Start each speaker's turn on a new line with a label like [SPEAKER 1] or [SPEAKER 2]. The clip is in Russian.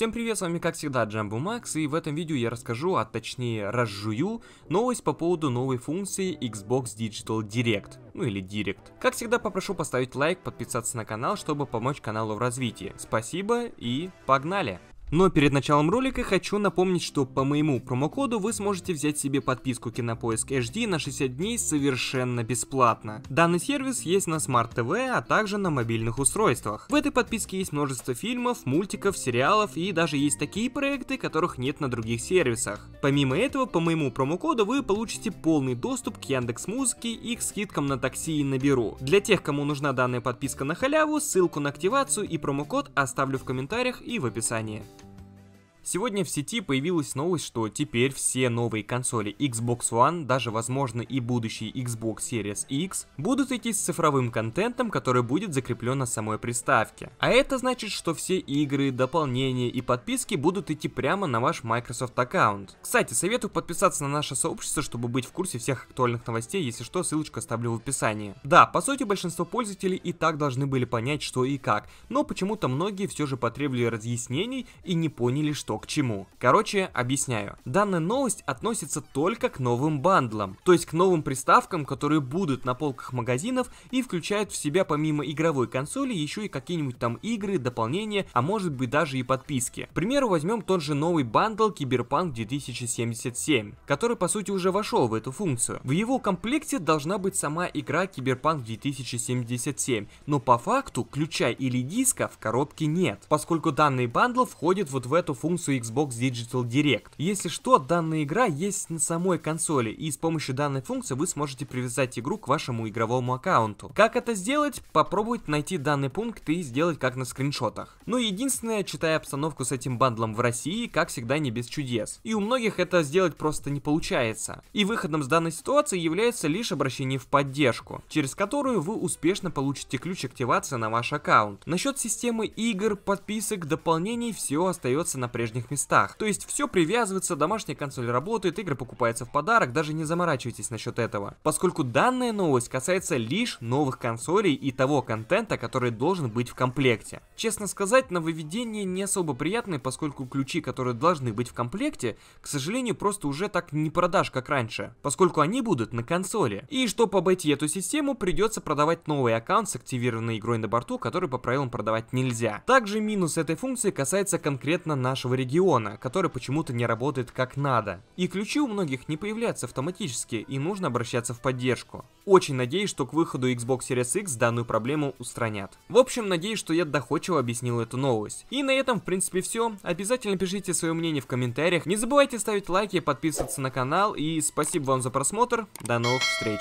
[SPEAKER 1] Всем привет, с вами как всегда Джамбу Макс, и в этом видео я расскажу, а точнее разжую, новость по поводу новой функции Xbox Digital Direct, ну или Direct. Как всегда попрошу поставить лайк, подписаться на канал, чтобы помочь каналу в развитии. Спасибо и погнали! Но перед началом ролика хочу напомнить, что по моему промокоду вы сможете взять себе подписку Кинопоиск HD на 60 дней совершенно бесплатно. Данный сервис есть на Smart TV, а также на мобильных устройствах. В этой подписке есть множество фильмов, мультиков, сериалов и даже есть такие проекты, которых нет на других сервисах. Помимо этого, по моему промокоду вы получите полный доступ к Яндекс Музыке и к скидкам на такси и на Беру. Для тех, кому нужна данная подписка на халяву, ссылку на активацию и промокод оставлю в комментариях и в описании. Сегодня в сети появилась новость, что теперь все новые консоли Xbox One, даже возможно и будущий Xbox Series X, будут идти с цифровым контентом, который будет закреплен на самой приставке. А это значит, что все игры, дополнения и подписки будут идти прямо на ваш Microsoft аккаунт. Кстати, советую подписаться на наше сообщество, чтобы быть в курсе всех актуальных новостей, если что, ссылочку оставлю в описании. Да, по сути большинство пользователей и так должны были понять, что и как, но почему-то многие все же потребовали разъяснений и не поняли, что к чему. Короче, объясняю. Данная новость относится только к новым бандлам, то есть к новым приставкам, которые будут на полках магазинов и включают в себя помимо игровой консоли еще и какие-нибудь там игры, дополнения, а может быть даже и подписки. К примеру, возьмем тот же новый бандл Киберпанк 2077, который по сути уже вошел в эту функцию. В его комплекте должна быть сама игра Киберпанк 2077, но по факту ключа или диска в коробке нет, поскольку данный бандл входит вот в эту функцию Fujitsu Xbox Digital Direct. Если что, данная игра есть на самой консоли, и с помощью данной функции вы сможете привязать игру к вашему игровому аккаунту. Как это сделать? Попробуйте найти данный пункт и сделать как на скриншотах. Но ну единственное, читая обстановку с этим бандлом в России, как всегда, не без чудес. И у многих это сделать просто не получается. И выходом с данной ситуации является лишь обращение в поддержку, через которую вы успешно получите ключ активации на ваш аккаунт. Насчет системы игр, подписок, дополнений, все остается на прежнем прежних местах. То есть все привязывается, домашняя консоль работает, игры покупаются в подарок, даже не заморачивайтесь насчет этого. Поскольку данная новость касается лишь новых консолей и того контента, который должен быть в комплекте. Честно сказать, нововведение не особо приятное, поскольку ключи, которые должны быть в комплекте, к сожалению, просто уже так не продаж как раньше, поскольку они будут на консоли. И чтобы обойти эту систему, придется продавать новый аккаунт с активированной игрой на борту, который по правилам продавать нельзя. Также минус этой функции касается конкретно нашего региона, который почему-то не работает как надо. И ключи у многих не появляются автоматически, и нужно обращаться в поддержку. Очень надеюсь, что к выходу Xbox Series X данную проблему устранят. В общем, надеюсь, что я доходчиво объяснил эту новость. И на этом, в принципе, все. Обязательно пишите свое мнение в комментариях. Не забывайте ставить лайки, подписываться на канал. И спасибо вам за просмотр. До новых встреч!